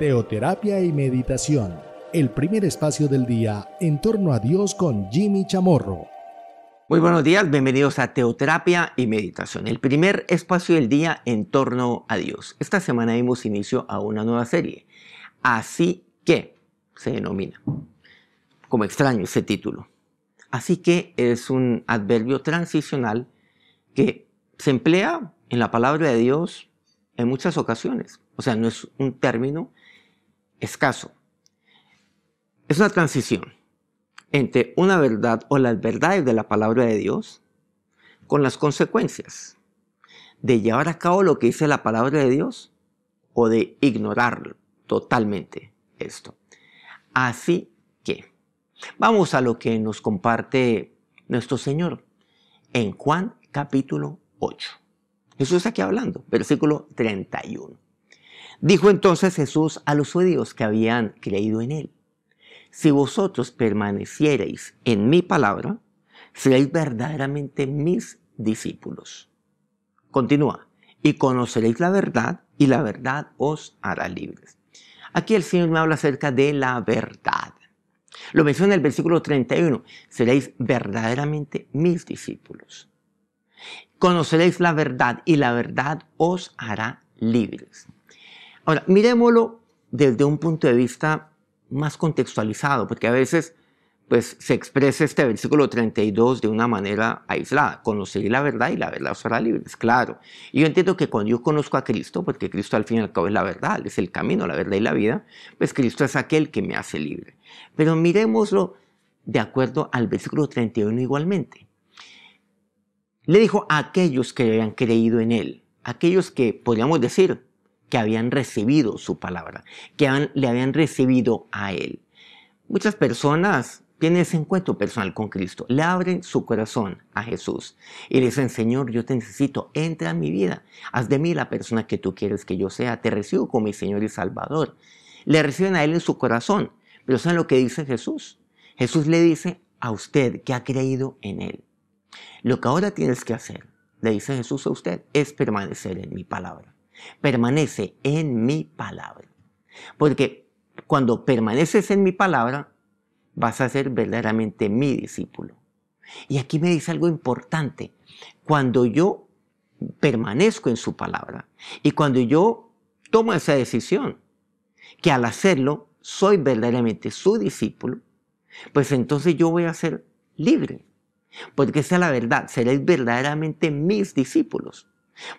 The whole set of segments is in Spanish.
Teoterapia y Meditación, el primer espacio del día en torno a Dios con Jimmy Chamorro. Muy buenos días, bienvenidos a Teoterapia y Meditación, el primer espacio del día en torno a Dios. Esta semana dimos inicio a una nueva serie, Así que se denomina, como extraño ese título. Así que es un adverbio transicional que se emplea en la palabra de Dios en muchas ocasiones. O sea, no es un término escaso. Es una transición entre una verdad o las verdades de la palabra de Dios con las consecuencias de llevar a cabo lo que dice la palabra de Dios o de ignorar totalmente esto. Así que vamos a lo que nos comparte nuestro Señor en Juan capítulo 8. Jesús está aquí hablando, versículo 31. Dijo entonces Jesús a los judíos que habían creído en él, si vosotros permaneciereis en mi palabra, seréis verdaderamente mis discípulos. Continúa, y conoceréis la verdad, y la verdad os hará libres. Aquí el Señor me habla acerca de la verdad. Lo menciona en el versículo 31, seréis verdaderamente mis discípulos. Conoceréis la verdad y la verdad os hará libres. Ahora, miremoslo desde un punto de vista más contextualizado, porque a veces pues, se expresa este versículo 32 de una manera aislada. Conocer la verdad y la verdad os hará libres, claro. Y yo entiendo que cuando yo conozco a Cristo, porque Cristo al fin y al cabo es la verdad, es el camino, la verdad y la vida, pues Cristo es aquel que me hace libre. Pero miremoslo de acuerdo al versículo 31 igualmente. Le dijo a aquellos que habían creído en él, aquellos que podríamos decir que habían recibido su palabra, que le habían recibido a Él. Muchas personas tienen ese encuentro personal con Cristo, le abren su corazón a Jesús y le dicen, Señor, yo te necesito, entra en mi vida, haz de mí la persona que tú quieres que yo sea, te recibo como mi Señor y Salvador. Le reciben a Él en su corazón, pero ¿saben lo que dice Jesús? Jesús le dice a usted que ha creído en Él. Lo que ahora tienes que hacer, le dice Jesús a usted, es permanecer en mi palabra permanece en mi palabra. Porque cuando permaneces en mi palabra, vas a ser verdaderamente mi discípulo. Y aquí me dice algo importante. Cuando yo permanezco en su palabra y cuando yo tomo esa decisión, que al hacerlo soy verdaderamente su discípulo, pues entonces yo voy a ser libre. Porque esa es la verdad, seréis verdaderamente mis discípulos.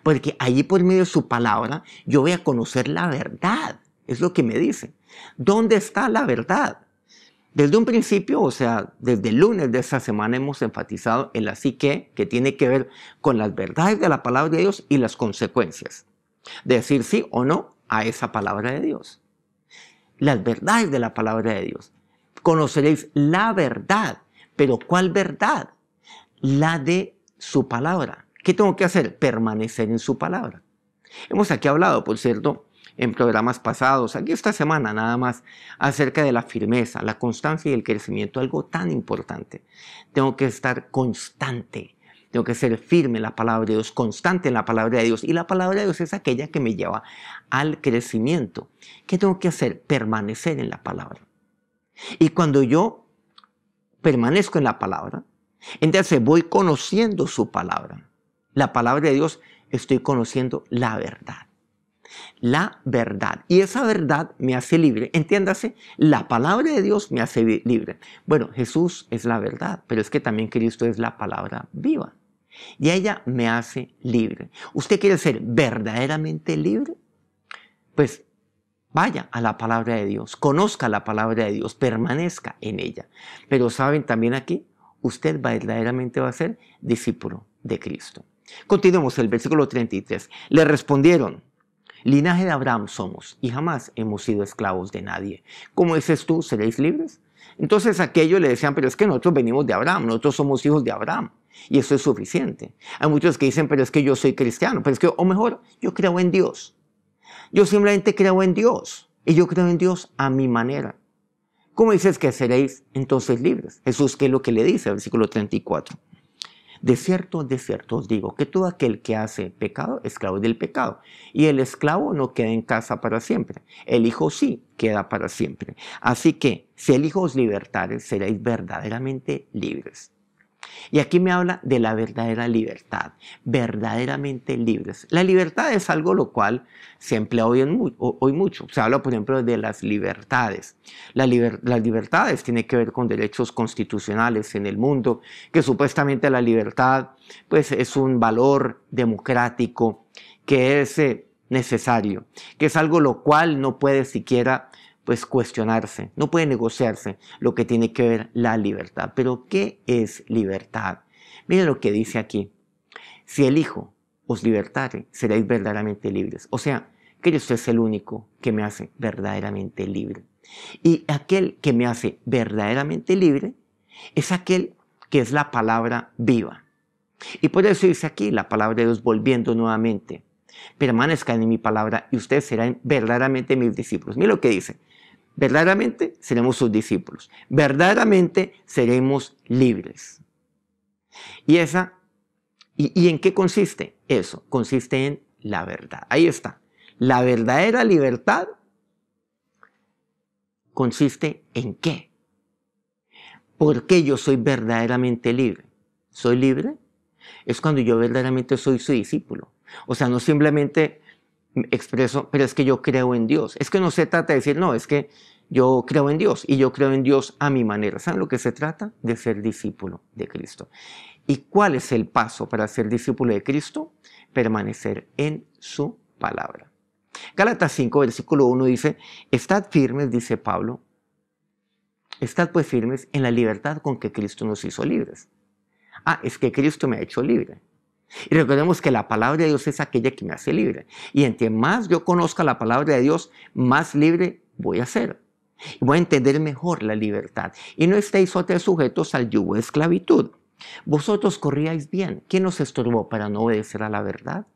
Porque allí por medio de su palabra yo voy a conocer la verdad. Es lo que me dice. ¿Dónde está la verdad? Desde un principio, o sea, desde el lunes de esta semana hemos enfatizado el así que, que tiene que ver con las verdades de la palabra de Dios y las consecuencias. decir sí o no a esa palabra de Dios. Las verdades de la palabra de Dios. Conoceréis la verdad, pero ¿cuál verdad? La de su palabra. ¿Qué tengo que hacer? Permanecer en su palabra. Hemos aquí hablado, por cierto, en programas pasados, aquí esta semana nada más, acerca de la firmeza, la constancia y el crecimiento, algo tan importante. Tengo que estar constante, tengo que ser firme en la palabra de Dios, constante en la palabra de Dios. Y la palabra de Dios es aquella que me lleva al crecimiento. ¿Qué tengo que hacer? Permanecer en la palabra. Y cuando yo permanezco en la palabra, entonces voy conociendo su palabra la palabra de Dios, estoy conociendo la verdad. La verdad. Y esa verdad me hace libre. Entiéndase, la palabra de Dios me hace libre. Bueno, Jesús es la verdad, pero es que también Cristo es la palabra viva. Y ella me hace libre. ¿Usted quiere ser verdaderamente libre? Pues vaya a la palabra de Dios, conozca la palabra de Dios, permanezca en ella. Pero saben también aquí, usted verdaderamente va a ser discípulo de Cristo. Continuemos el versículo 33. Le respondieron, linaje de Abraham somos y jamás hemos sido esclavos de nadie. ¿Cómo dices tú, seréis libres? Entonces aquellos le decían, pero es que nosotros venimos de Abraham, nosotros somos hijos de Abraham y eso es suficiente. Hay muchos que dicen, pero es que yo soy cristiano, pero es que, o mejor, yo creo en Dios. Yo simplemente creo en Dios y yo creo en Dios a mi manera. ¿Cómo dices que seréis entonces libres? Jesús, ¿qué es lo que le dice? Versículo 34. De cierto, de cierto os digo que todo aquel que hace pecado, esclavo del pecado. Y el esclavo no queda en casa para siempre. El hijo sí queda para siempre. Así que si el hijo os libertare, seréis verdaderamente libres. Y aquí me habla de la verdadera libertad, verdaderamente libres. La libertad es algo lo cual se emplea hoy, mucho. Se habla, por ejemplo, de las libertades. las libertades tienen que ver con derechos constitucionales en el mundo, que supuestamente la libertad pues, es un valor democrático que es eh, necesario, que es algo lo cual no puede siquiera pues cuestionarse, no puede negociarse lo que tiene que ver la libertad. Pero ¿qué es libertad? Mire lo que dice aquí. Si el Hijo os libertare, seréis verdaderamente libres. O sea, Cristo es el único que me hace verdaderamente libre. Y aquel que me hace verdaderamente libre es aquel que es la palabra viva. Y por eso dice aquí la palabra de Dios volviendo nuevamente. Permanezcan en mi palabra y ustedes serán verdaderamente mis discípulos. Mira lo que dice. Verdaderamente seremos sus discípulos. Verdaderamente seremos libres. Y esa, y, en qué consiste eso? Consiste en la verdad. Ahí está. La verdadera libertad consiste en qué? Porque yo soy verdaderamente libre? ¿Soy libre? Es cuando yo verdaderamente soy su discípulo. O sea, no simplemente expreso, pero es que yo creo en Dios. Es que no se trata de decir, no, es que yo creo en Dios y yo creo en Dios a mi manera. ¿Saben lo que se trata? De ser discípulo de Cristo. ¿Y cuál es el paso para ser discípulo de Cristo? Permanecer en su palabra. Gálatas 5, versículo 1 dice, estad firmes, dice Pablo, estad pues firmes en la libertad con que Cristo nos hizo libres. Ah, es que Cristo me ha hecho libre. Y recordemos que la palabra de Dios es aquella que me hace libre. Y en entre más yo conozca la palabra de Dios, más libre voy a ser. Voy a entender mejor la libertad. Y no estéis otros sujetos al yugo de esclavitud. Vosotros corríais bien. ¿Quién os estorbó para no obedecer a la verdad?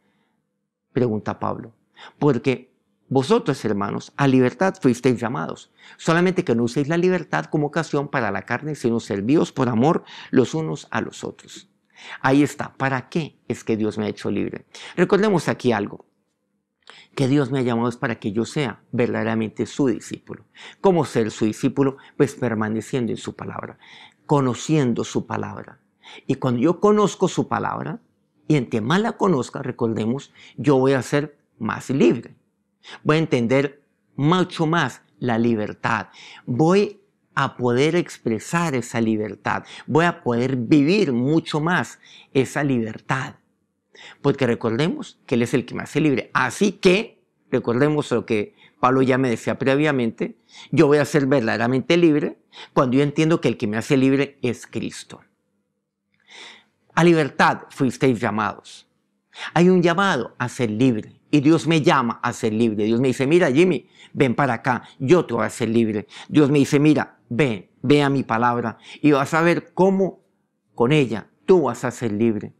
Pregunta Pablo. Porque vosotros, hermanos, a libertad fuisteis llamados. Solamente que no uséis la libertad como ocasión para la carne, sino servíos por amor los unos a los otros. Ahí está. ¿Para qué es que Dios me ha hecho libre? Recordemos aquí algo. Que Dios me ha llamado es para que yo sea verdaderamente su discípulo. ¿Cómo ser su discípulo? Pues permaneciendo en su palabra, conociendo su palabra. Y cuando yo conozco su palabra, y entre más la conozca, recordemos, yo voy a ser más libre. Voy a entender mucho más la libertad. Voy a poder expresar esa libertad, voy a poder vivir mucho más esa libertad. Porque recordemos que Él es el que me hace libre. Así que, recordemos lo que Pablo ya me decía previamente, yo voy a ser verdaderamente libre cuando yo entiendo que el que me hace libre es Cristo. A libertad fuisteis llamados. Hay un llamado a ser libre. Y Dios me llama a ser libre. Dios me dice, mira Jimmy, ven para acá, yo te voy a hacer libre. Dios me dice, mira, Ve, ve a mi palabra y vas a ver cómo con ella tú vas a ser libre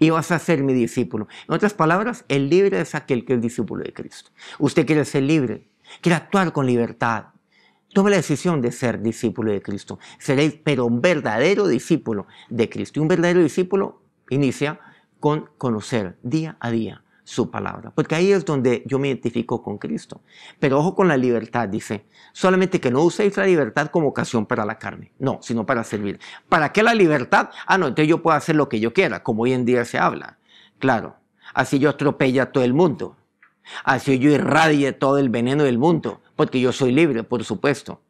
y vas a ser mi discípulo. En otras palabras, el libre es aquel que es discípulo de Cristo. Usted quiere ser libre, quiere actuar con libertad. Tome la decisión de ser discípulo de Cristo. Seréis, pero un verdadero discípulo de Cristo. Y un verdadero discípulo inicia con conocer día a día su palabra, porque ahí es donde yo me identifico con Cristo. Pero ojo con la libertad, dice, solamente que no uséis la libertad como ocasión para la carne, no, sino para servir. ¿Para qué la libertad? Ah, no, entonces yo puedo hacer lo que yo quiera, como hoy en día se habla. Claro, así yo atropella a todo el mundo, así yo irradie todo el veneno del mundo, porque yo soy libre, por supuesto.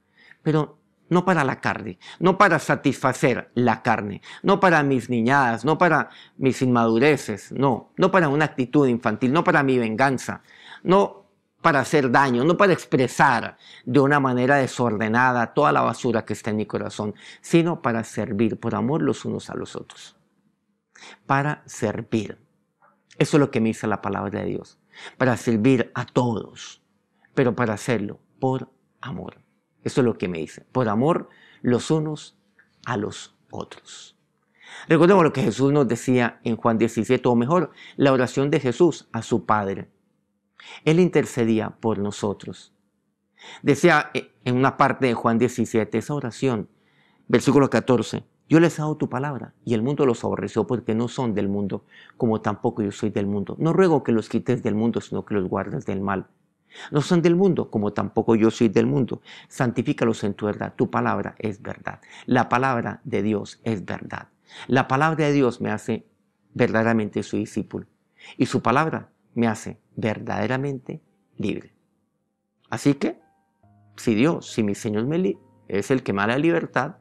Pero no para la carne, no para satisfacer la carne, no para mis niñadas, no para mis inmadureces, no, no para una actitud infantil, no para mi venganza, no para hacer daño, no para expresar de una manera desordenada toda la basura que está en mi corazón, sino para servir por amor los unos a los otros. Para servir. Eso es lo que me dice la palabra de Dios. Para servir a todos, pero para hacerlo por amor. Eso es lo que me dice. Por amor los unos a los otros. Recordemos lo que Jesús nos decía en Juan 17, o mejor, la oración de Jesús a su Padre. Él intercedía por nosotros. Decía en una parte de Juan 17, esa oración, versículo 14, yo les hago tu palabra y el mundo los aborreció porque no son del mundo, como tampoco yo soy del mundo. No ruego que los quites del mundo, sino que los guardes del mal. No son del mundo, como tampoco yo soy del mundo. Santifícalos en tu verdad. Tu palabra es verdad. La palabra de Dios es verdad. La palabra de Dios me hace verdaderamente su discípulo. Y su palabra me hace verdaderamente libre. Así que, si Dios, si mi Señor me es el que me da la libertad,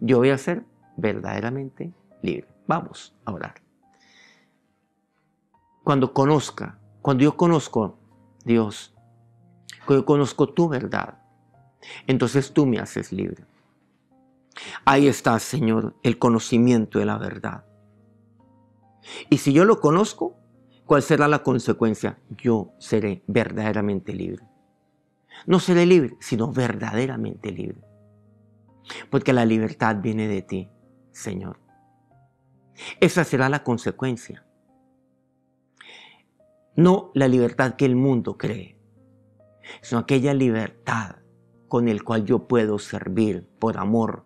yo voy a ser verdaderamente libre. Vamos a orar. Cuando conozca, cuando yo conozco Dios, yo conozco tu verdad. Entonces tú me haces libre. Ahí está, Señor, el conocimiento de la verdad. Y si yo lo conozco, ¿cuál será la consecuencia? Yo seré verdaderamente libre. No seré libre, sino verdaderamente libre. Porque la libertad viene de ti, Señor. Esa será la consecuencia. No la libertad que el mundo cree, sino aquella libertad con el cual yo puedo servir por amor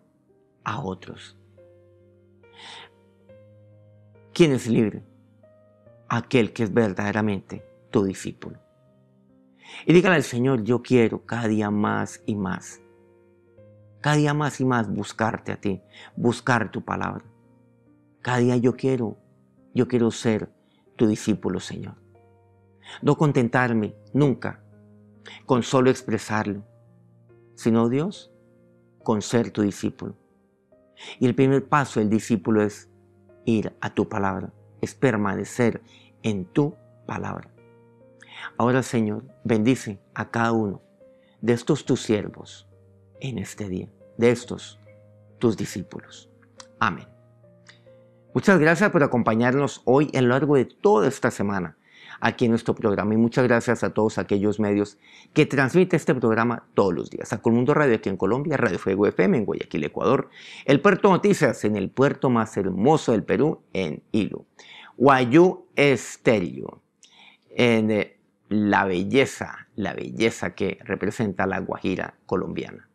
a otros. ¿Quién es libre? Aquel que es verdaderamente tu discípulo. Y dígale al Señor, yo quiero cada día más y más, cada día más y más buscarte a ti, buscar tu palabra. Cada día yo quiero, yo quiero ser tu discípulo, Señor. No contentarme nunca con solo expresarlo, sino Dios, con ser tu discípulo. Y el primer paso del discípulo es ir a tu palabra, es permanecer en tu palabra. Ahora Señor, bendice a cada uno de estos tus siervos en este día, de estos tus discípulos. Amén. Muchas gracias por acompañarnos hoy a lo largo de toda esta semana aquí en nuestro programa. Y muchas gracias a todos aquellos medios que transmiten este programa todos los días. A Colmundo Radio aquí en Colombia, Radio Fuego FM en Guayaquil, Ecuador. El Puerto Noticias en el puerto más hermoso del Perú, en Hilo. Guayú Estéreo, en eh, la belleza, la belleza que representa la Guajira colombiana.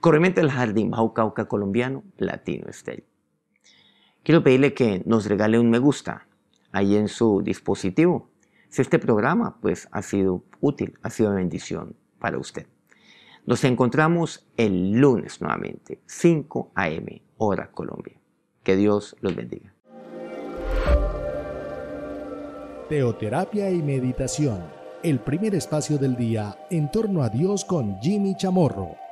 Corriente el Jardín, Bajo Cauca colombiano, Latino Estéreo. Quiero pedirle que nos regale un me gusta ahí en su dispositivo este programa pues, ha sido útil, ha sido bendición para usted. Nos encontramos el lunes nuevamente, 5 a.m., hora Colombia. Que Dios los bendiga. Teoterapia y meditación, el primer espacio del día en torno a Dios con Jimmy Chamorro